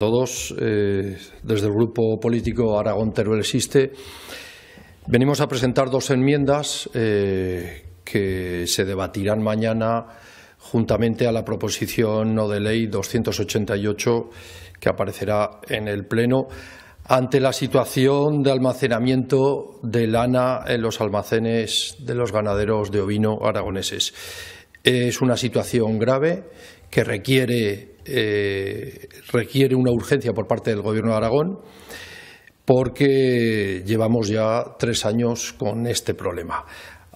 Todos, eh, desde el grupo político Aragón Teruel Existe, venimos a presentar dos enmiendas eh, que se debatirán mañana juntamente a la proposición no de ley 288 que aparecerá en el Pleno ante la situación de almacenamiento de lana en los almacenes de los ganaderos de ovino aragoneses. Es una situación grave que requiere eh, requiere una urgencia por parte del Gobierno de Aragón porque llevamos ya tres años con este problema.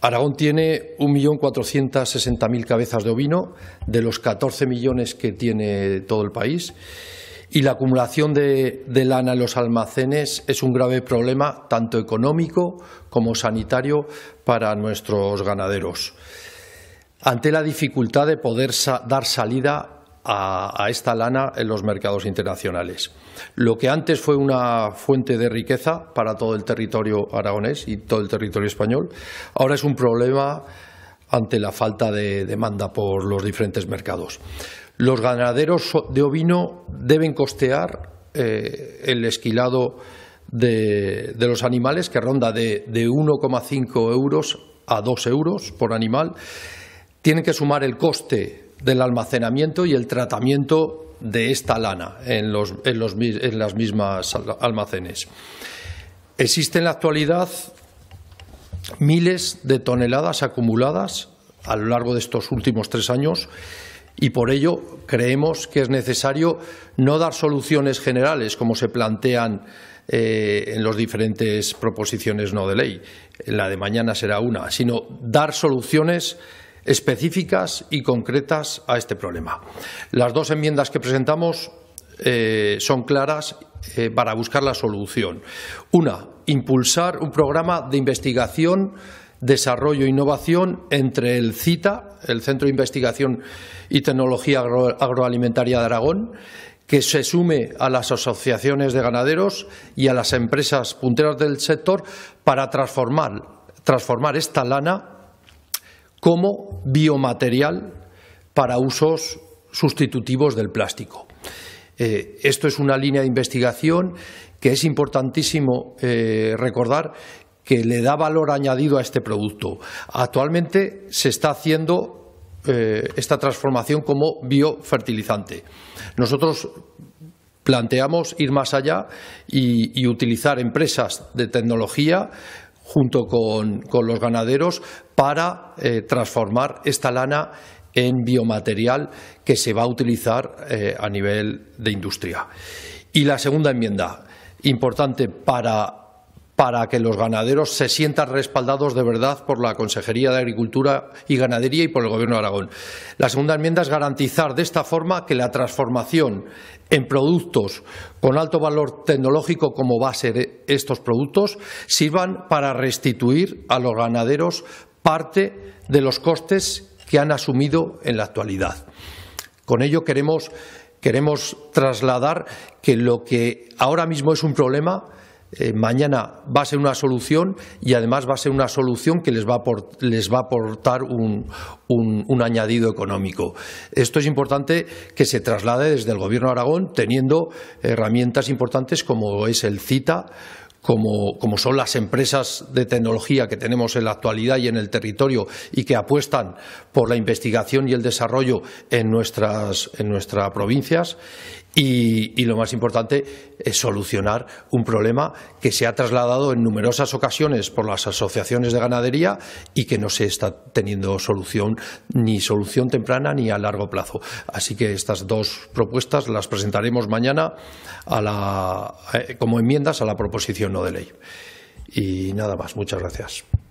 Aragón tiene 1.460.000 cabezas de ovino, de los 14 millones que tiene todo el país, y la acumulación de, lana en los almacenes es un grave problema, tanto económico como sanitario, para nuestros ganaderos. Ante la dificultad de poder dar salida a, esta lana en los mercados internacionales. Lo que antes fue una fuente de riqueza para todo el territorio aragonés y todo el territorio español, ahora es un problema ante la falta de demanda por los diferentes mercados. Los ganaderos de ovino deben costear eh, el esquilado de, los animales, que ronda de, de 1,5 euros a 2 euros por animal. Tienen que sumar el coste del almacenamiento y el tratamiento de esta lana en, los, en, las mismas almacenes. Existen en la actualidad miles de toneladas acumuladas a lo largo de estos últimos tres años y por ello creemos que es necesario no dar soluciones generales como se plantean eh, en las diferentes proposiciones no de ley, la de mañana será una, sino dar soluciones específicas y concretas a este problema. Las dos enmiendas que presentamos eh, son claras eh, para buscar la solución. Una, impulsar un programa de investigación, desarrollo e innovación entre el CITA, el Centro de Investigación y Tecnología Agroalimentaria de Aragón, que se sume a las asociaciones de ganaderos y a las empresas punteras del sector para transformar esta lana como biomaterial para usos sustitutivos del plástico. Eh, esto es una línea de investigación que es importantísimo eh, recordar que le da valor añadido a este producto. Actualmente se está haciendo eh, esta transformación como biofertilizante. Nosotros planteamos ir más allá y utilizar empresas de tecnología junto con, los ganaderos para eh, transformar esta lana en biomaterial que se va a utilizar eh, a nivel de industria. Y la segunda enmienda, importante para para que los ganaderos se sientan respaldados de verdad por la Consejería de Agricultura y Ganadería y por el Gobierno de Aragón. La segunda enmienda es garantizar de esta forma que la transformación en productos con alto valor tecnológico como va a ser estos productos sirvan para restituir a los ganaderos parte de los costes que han asumido en la actualidad. Con ello queremos, queremos trasladar que lo que ahora mismo es un problema eh, mañana va a ser una solución y además va a ser una solución que les va a, aportar un, añadido económico. Esto es importante que se traslade desde el Gobierno de Aragón teniendo herramientas importantes como es el CITA, como, son las empresas de tecnología que tenemos en la actualidad y en el territorio y que apuestan por la investigación y el desarrollo en nuestras provincias y, lo más importante es solucionar un problema que se ha trasladado en numerosas ocasiones por las asociaciones de ganadería y que no se está teniendo solución, ni solución temprana ni a largo plazo. Así que estas dos propuestas las presentaremos mañana eh, como enmiendas a la proposición no de ley. Y nada más. Muchas gracias.